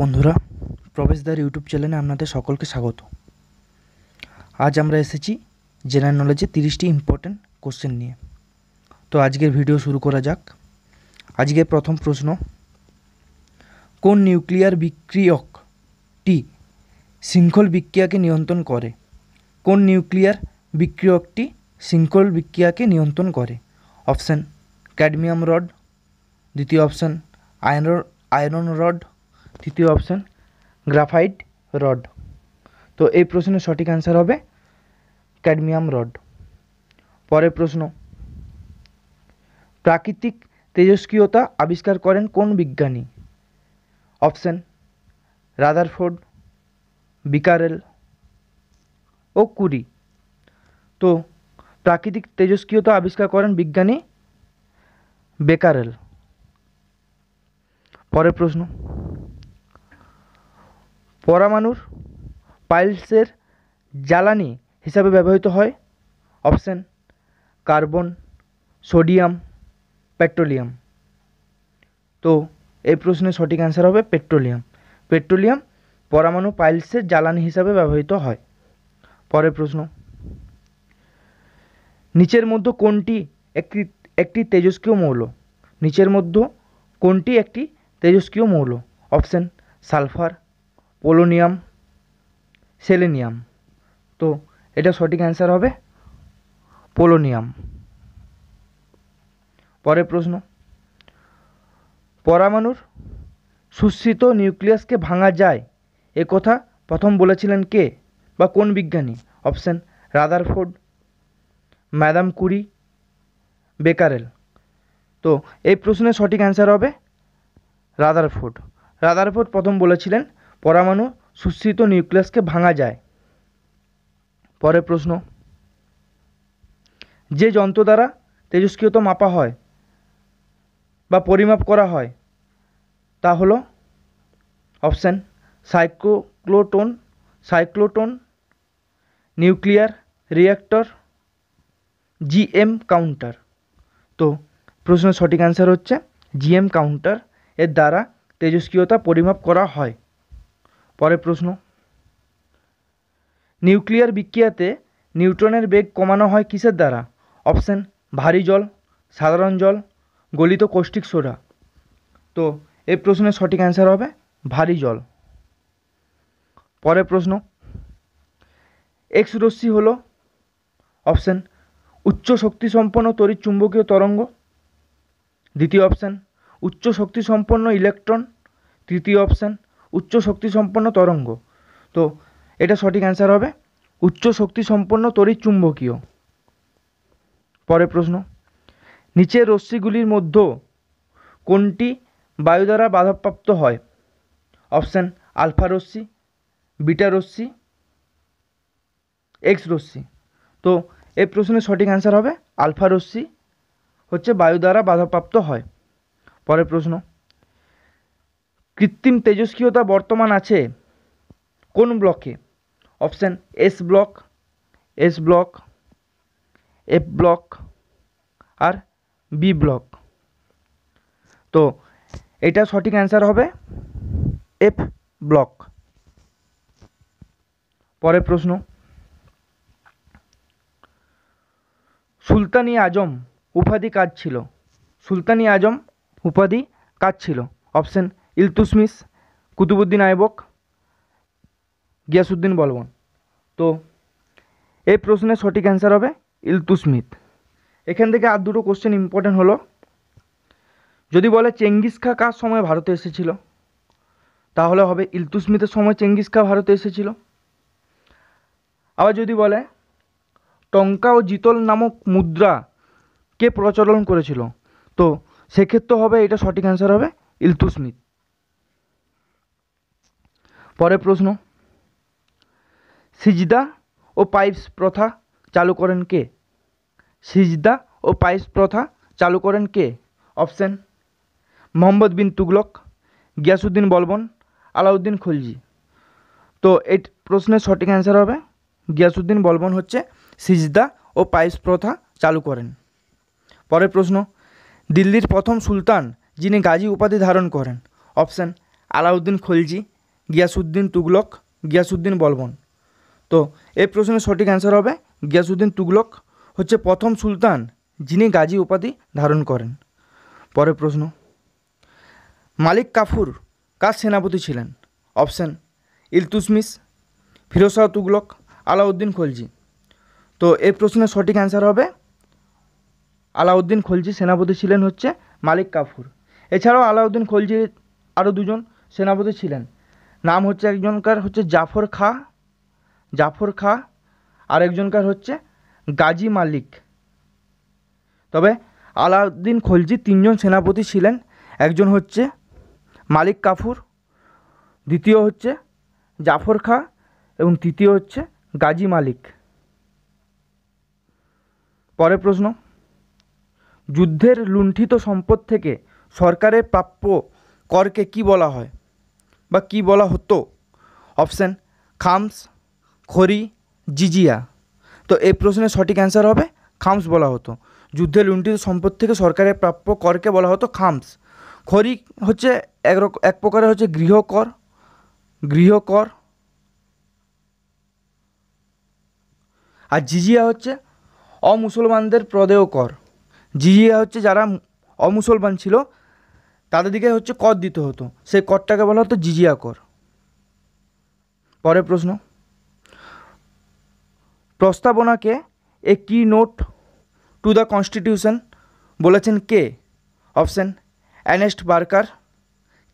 বন্ধুরা প্রবেশদ্বার ইউটিউব চ্যানেলে আপনাদের সকলকে স্বাগত আজ আমরা এসেছি জেনারেল নলেজে তিরিশটি ইম্পর্ট্যান্ট কোশ্চেন নিয়ে তো আজকের ভিডিও শুরু করা যাক আজকের প্রথম প্রশ্ন কোন নিউক্লিয়ার বিক্রিয়ক টি শৃঙ্খল বিক্রিয়াকে নিয়ন্ত্রণ করে কোন নিউক্লিয়ার বিক্রিয়কটি শৃঙ্খল বিক্রিয়াকে নিয়ন্ত্রণ করে অপশান ক্যাডমিয়াম রড দ্বিতীয় অপশান আয়রন আয়রন রড তৃতীয় অপশান গ্রাফাইট রড তো এই প্রশ্নের সঠিক অ্যান্সার হবে ক্যাডমিয়াম রড পরের প্রশ্ন প্রাকৃতিক তেজস্ক্রিয়তা আবিষ্কার করেন কোন বিজ্ঞানী অপশান রাদারফোর্ড বিকারেল ও কুরি তো প্রাকৃতিক তেজস্ক্রিয়তা আবিষ্কার করেন বিজ্ঞানী বেকারেল পরের প্রশ্ন পরমাণুর পাইলসের জ্বালানি হিসাবে ব্যবহৃত হয় অপশান কার্বন সোডিয়াম পেট্রোলিয়াম তো এই প্রশ্নের সঠিক অ্যান্সার হবে পেট্রোলিয়াম পেট্রোলিয়াম পরমাণু পাইলসের জ্বালানি হিসাবে ব্যবহৃত হয় পরের প্রশ্ন নিচের মধ্যে কোনটি একটি একটি তেজস্ক্রিয় মৌল নিচের মধ্যে কোনটি একটি তেজস্ক্রিয় মৌল অপশান সালফার পোলোনিয়াম সেলেনিয়াম তো এটা সঠিক অ্যান্সার হবে পোলোনিয়াম পরের প্রশ্ন পরমাণুর সুস্থিত নিউক্লিয়াসকে ভাঙা যায় এ কথা প্রথম বলেছিলেন কে বা কোন বিজ্ঞানী option Rutherford madam Curie Becquerel তো এই প্রশ্নের সঠিক অ্যান্সার হবে রাদারফোর্ড রাদারফোর্ড প্রথম বলেছিলেন পরমাণু সুস্থিত নিউক্লিয়াসকে ভাঙা যায় পরের প্রশ্ন যে যন্ত্র দ্বারা তেজস্ক্রিয়তা মাপা হয় বা পরিমাপ করা হয় তা হলো অপশান সাইক্লোক্লোটন cyclotron nuclear reactor GM counter তো প্রশ্নের সঠিক অ্যান্সার হচ্ছে জিএম কাউন্টার এর দ্বারা তেজস্ক্রিয়তা পরিমাপ করা হয় পরের প্রশ্ন নিউক্লিয়ার বিক্রিয়াতে নিউট্রনের বেগ কমানো হয় কিসের দ্বারা অপশান ভারী জল সাধারণ জল গলিত কৌষ্টিক সোডা তো এই প্রশ্নের সঠিক অ্যান্সার হবে ভারী জল পরের প্রশ্ন এক্স রশ্মি হল অপশান উচ্চ শক্তিসম্পন্ন তরি চুম্বকীয় তরঙ্গ দ্বিতীয় অপশান উচ্চ শক্তিসম্পন্ন ইলেকট্রন তৃতীয় অপশান উচ্চ শক্তি সম্পন্ন তরঙ্গ তো এটা সঠিক অ্যান্সার হবে উচ্চ শক্তি সম্পন্ন তড়িৎ চুম্বকীয় পরের প্রশ্ন নিচের রশ্মিগুলির মধ্যে কোনটি বায়ু দ্বারা বাধাপ্রাপ্ত হয় অপশান আলফা রশ্মি বিটা রশ্মি এক্স রশ্মি তো এই প্রশ্নের সঠিক অ্যান্সার হবে আলফা রশ্মি হচ্ছে বায়ু দ্বারা বাধাপ্রাপ্ত হয় পরের প্রশ্ন কৃত্রিম তেজস্ক্রিয়তা বর্তমান আছে কোন ব্লকে option S block S block F block আর বি ব্লক তো এটা সঠিক অ্যান্সার হবে এফ ব্লক পরের প্রশ্ন সুলতানি আজম উপাধি কাজ ছিল সুলতানি আজম উপাধি কাজ ছিল অপশান ইলতুসমিস কুতুবুদ্দিন আইবক গিয়াসুদ্দিন বলবন তো এই প্রশ্নের সঠিক অ্যান্সার হবে ইলতুসমিত এখান থেকে আর দুটো কোশ্চেন ইম্পর্টেন্ট হলো যদি বলে চেঙ্গিস খা কার সময় ভারতে এসেছিল তাহলে হবে ইলতুসমিতের সময় চেঙ্গিস খা ভারতে এসেছিল আবার যদি বলে টঙ্কা ও জিতল নামক মুদ্রা কে প্রচলন করেছিল তো সেক্ষেত্রে হবে এটা সঠিক অ্যান্সার হবে ইলতুসমিত পরের প্রশ্ন সিজদা ও পাইপস প্রথা চালু করেন কে সিজদা ও পাইপস প্রথা চালু করেন কে অপশান মোহাম্মদ বিন তুগলক গিয়াসুদ্দিন বলবন আলাউদ্দিন খলজি তো এই প্রশ্নের সঠিক অ্যান্সার হবে গিয়াসুদ্দিন বলবন হচ্ছে সিজদা ও পাইস প্রথা চালু করেন পরের প্রশ্ন দিল্লির প্রথম সুলতান যিনি গাজী উপাধি ধারণ করেন অপশান আলাউদ্দিন খলজি গিয়াসুদ্দিন তুগলক গিয়াসুদ্দিন বলবন তো এই প্রশ্নের সঠিক অ্যান্সার হবে গিয়াসুদ্দিন তুগলক হচ্ছে প্রথম সুলতান যিনি গাজী উপাধি ধারণ করেন পরের প্রশ্ন মালিক কাফুর কার সেনাপতি ছিলেন অপশান ইলতুসমিস ফিরোজশাহ তুগলক আলাউদ্দিন খলজি তো এই প্রশ্নের সঠিক অ্যান্সার হবে আলাউদ্দিন খলজি সেনাপতি ছিলেন হচ্ছে মালিক কাফুর এছাড়াও আলাউদ্দিন খলজি আরও দুজন সেনাপতি ছিলেন নাম হচ্ছে একজনকার হচ্ছে জাফর খাঁ জাফর খাঁ একজনকার হচ্ছে গাজী মালিক তবে আলাউদ্দিন খলজি তিনজন সেনাপতি ছিলেন একজন হচ্ছে মালিক কাফুর দ্বিতীয় হচ্ছে জাফর খাঁ এবং তৃতীয় হচ্ছে গাজী মালিক পরের প্রশ্ন যুদ্ধের লুণ্ঠিত সম্পদ থেকে সরকারের প্রাপ্য করকে কি বলা হয় বা কি বলা হতো অপশান খামস খরি জিজিয়া তো এই প্রশ্নের সঠিক অ্যান্সার হবে খামস বলা হতো যুদ্ধে লুণ্ঠিত সম্পদ থেকে সরকারের প্রাপ্য করকে বলা হতো খামস খরি হচ্ছে একরক এক প্রকারের হচ্ছে গৃহকর গৃহকর আর জিজিয়া হচ্ছে অমুসলমানদের প্রদেয় কর জিজিয়া হচ্ছে যারা অমুসলমান ছিল তাদেরকে হচ্ছে কর দিতে হতো সেই করটাকে বলা হতো জিজিয়া কর পরের প্রশ্ন প্রস্তাবনাকে এ কি নোট টু দ্য কনস্টিটিউশন বলেছেন কে option Ernest Barker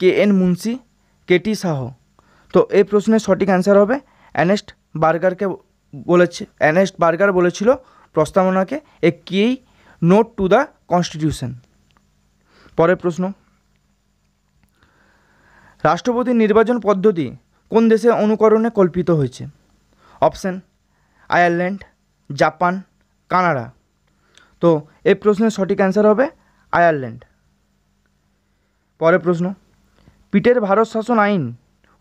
K N Munshi K T Shah তো এই প্রশ্নের সঠিক অ্যান্সার হবে অ্যানেস্ট বার্গারকে বলেছে অ্যানেস্ট বার্গার বলেছিল প্রস্তাবনাকে এ কি নোট টু দ্য কনস্টিটিউশন পরের প্রশ্ন রাষ্ট্রপতির নির্বাচন পদ্ধতি কোন দেশের অনুকরণে কল্পিত হয়েছে অপশান আয়ারল্যান্ড জাপান কানাডা তো এই প্রশ্নের সঠিক অ্যান্সার হবে আয়ারল্যান্ড পরের প্রশ্ন পিটের ভারত শাসন আইন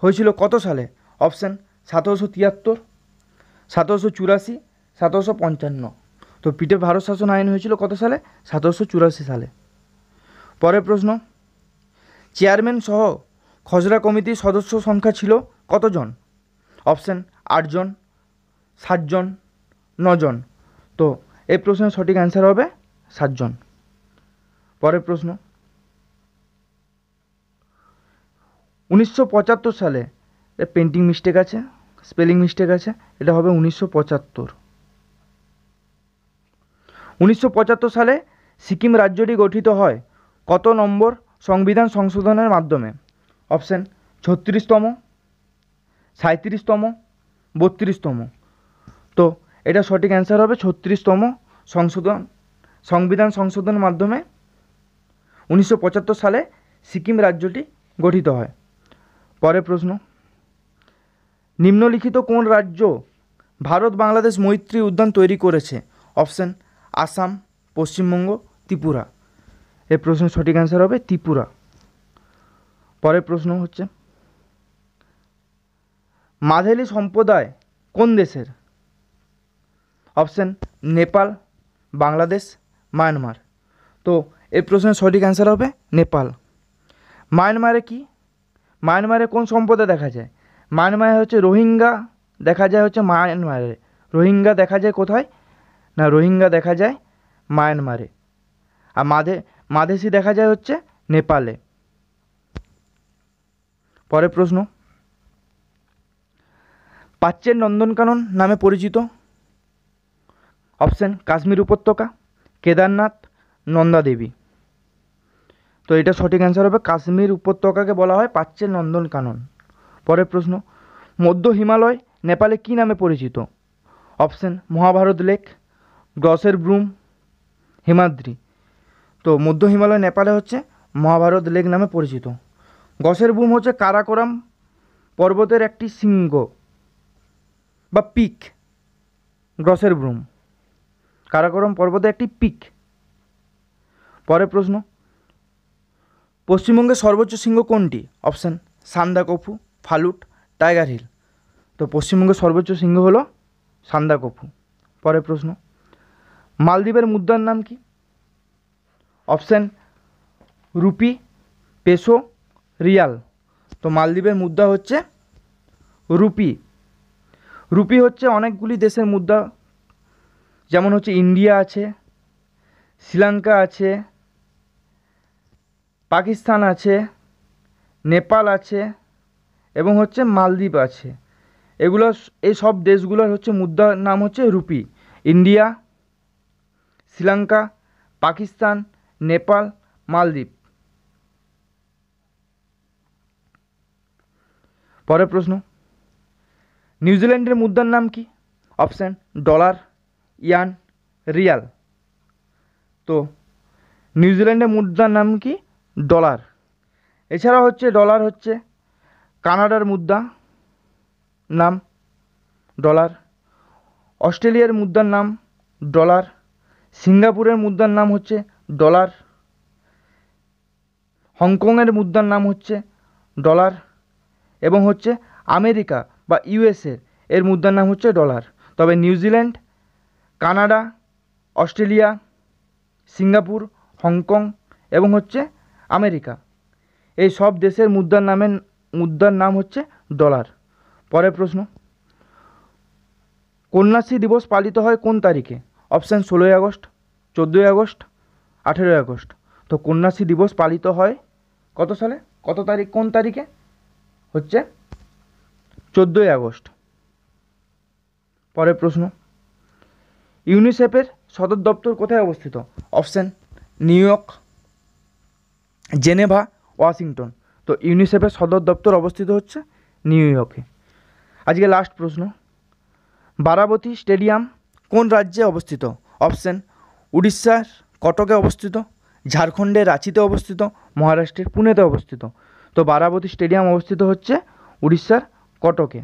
হয়েছিল কত সালে অপশান সতেরোশো তিয়াত্তর সতেরোশো চুরাশি সতেরোশো পঞ্চান্ন তো পিটে ভারত শাসন আইন হয়েছিল কত সালে সতেরোশো চুরাশি সালে পরের প্রশ্ন চেয়ারম্যান সহ খসড়া কমিটির সদস্য সংখ্যা ছিল কতজন অপশান আটজন সাতজন নজন তো এই প্রশ্নের সঠিক অ্যান্সার হবে সাতজন পরের প্রশ্ন উনিশশো সালে পেন্টিং মিস্টেক আছে স্পেলিং মিস্টেক আছে এটা হবে উনিশশো পঁচাত্তর উনিশশো সালে সিকিম রাজ্যটি গঠিত হয় কত নম্বর সংবিধান সংশোধনের মাধ্যমে অপশান ছত্রিশতম সাঁত্রিশতম বত্রিশতম তো এটা সঠিক অ্যান্সার হবে ছত্রিশতম সংশোধন সংবিধান সংশোধনের মাধ্যমে উনিশশো সালে সিকিম রাজ্যটি গঠিত হয় পরের প্রশ্ন নিম্নলিখিত কোন রাজ্য ভারত বাংলাদেশ মৈত্রী উদ্যান তৈরি করেছে অপশান আসাম পশ্চিমবঙ্গ ত্রিপুরা এ প্রশ্নের সঠিক অ্যান্সার হবে ত্রিপুরা পরের প্রশ্ন হচ্ছে মাঝেলি সম্প্রদায় কোন দেশের অপশান নেপাল বাংলাদেশ মায়ানমার তো এই প্রশ্নের সঠিক অ্যান্সার হবে নেপাল মায়ানমারে কি মায়ানমারে কোন সম্প্রদায় দেখা যায় মায়ানমারে হচ্ছে রোহিঙ্গা দেখা যায় হচ্ছে মায়ানমারে রোহিঙ্গা দেখা যায় কোথায় না রোহিঙ্গা দেখা যায় মায়ানমারে আর মাধে মাদেশি দেখা যায় হচ্ছে নেপালে পরের প্রশ্ন পাচ্চের নন্দনকানন নামে পরিচিত অপশান কাশ্মীর উপত্যকা কেদারনাথ নন্দা দেবী তো এটা সঠিক অ্যান্সার হবে কাশ্মীর উপত্যকাকে বলা হয় পাচ্চের নন্দনকানন পরের প্রশ্ন মধ্য হিমালয় নেপালে কী নামে পরিচিত অপশান মহাভারত লেক গ্রসের ব্রুম হিমাদ্রি তো মধ্য হিমালয় নেপালে হচ্ছে মহাভারত লেক নামে পরিচিত গসের বুম হচ্ছে কারাকোরাম পর্বতের একটি শৃঙ্গ বা পিক গ্রসের ব্রুম কারাকোরম পর্বতে একটি পিক পরের প্রশ্ন পশ্চিমবঙ্গের সর্বোচ্চ শৃঙ্গ কোনটি option Sandakphu Phalut Tiger Hill তো পশ্চিমবঙ্গের সর্বোচ্চ শৃঙ্গ হলো সান্দাকফু পরের প্রশ্ন মালদ্বীপের মুদ্রার নাম কি অপশান রুপি পেসো রিয়াল তো মালদ্বীপের মুদ্রা হচ্ছে রুপি রুপি হচ্ছে অনেকগুলি দেশের মুদ্রা যেমন হচ্ছে ইন্ডিয়া আছে শ্রীলঙ্কা আছে পাকিস্তান আছে নেপাল আছে এবং হচ্ছে মালদ্বীপ আছে এগুলো এই সব দেশগুলোর হচ্ছে মুদ্রার নাম হচ্ছে রুপি ইন্ডিয়া শ্রীলঙ্কা পাকিস্তান নেপাল মালদ্বীপ পরের প্রশ্ন নিউজিল্যান্ডের মুদ্রার নাম কি অপশান ডলার ইয়ান রিয়াল তো নিউজিল্যান্ডের মুদ্রার নাম কি ডলার এছাড়া হচ্ছে ডলার হচ্ছে কানাডার মুদ্রা নাম ডলার অস্ট্রেলিয়ার মুদ্রার নাম ডলার সিঙ্গাপুরের মুদ্রার নাম হচ্ছে ডলার হংকংয়ের মুদ্রার নাম হচ্ছে ডলার এবং হচ্ছে আমেরিকা বা ইউএসএ এর মুদ্রার নাম হচ্ছে ডলার তবে New Zealand Canada Australia Singapore Hong Kong এবং হচ্ছে আমেরিকা এই সব দেশের মুদ্রার নামের মুদ্রার নাম হচ্ছে ডলার পরের প্রশ্ন কন্যাশ্রী দিবস পালিত হয় কোন তারিখে অপশান ষোলোই আগস্ট চোদ্দোই আগস্ট আঠেরোই আগস্ট তো কন্যাশ্রী দিবস পালিত হয় কত সালে কত তারিখ কোন তারিখে হচ্ছে চোদ্দোই আগস্ট পরের প্রশ্ন ইউনিসেফের সদর দপ্তর কোথায় অবস্থিত option New York Geneva Washington তো ইউনিসেফের সদর দপ্তর অবস্থিত হচ্ছে নিউ ইয়র্কে আজকে লাস্ট প্রশ্ন বারাবতী স্টেডিয়াম কোন রাজ্যে অবস্থিত অপশান উড়িষ্যার কটকে অবস্থিত ঝাড়খণ্ডের রাঁচিতে অবস্থিত মহারাষ্ট্রের পুনেতে অবস্থিত তো বারাবতী স্টেডিয়াম অবস্থিত হচ্ছে উড়িষ্যার কটকে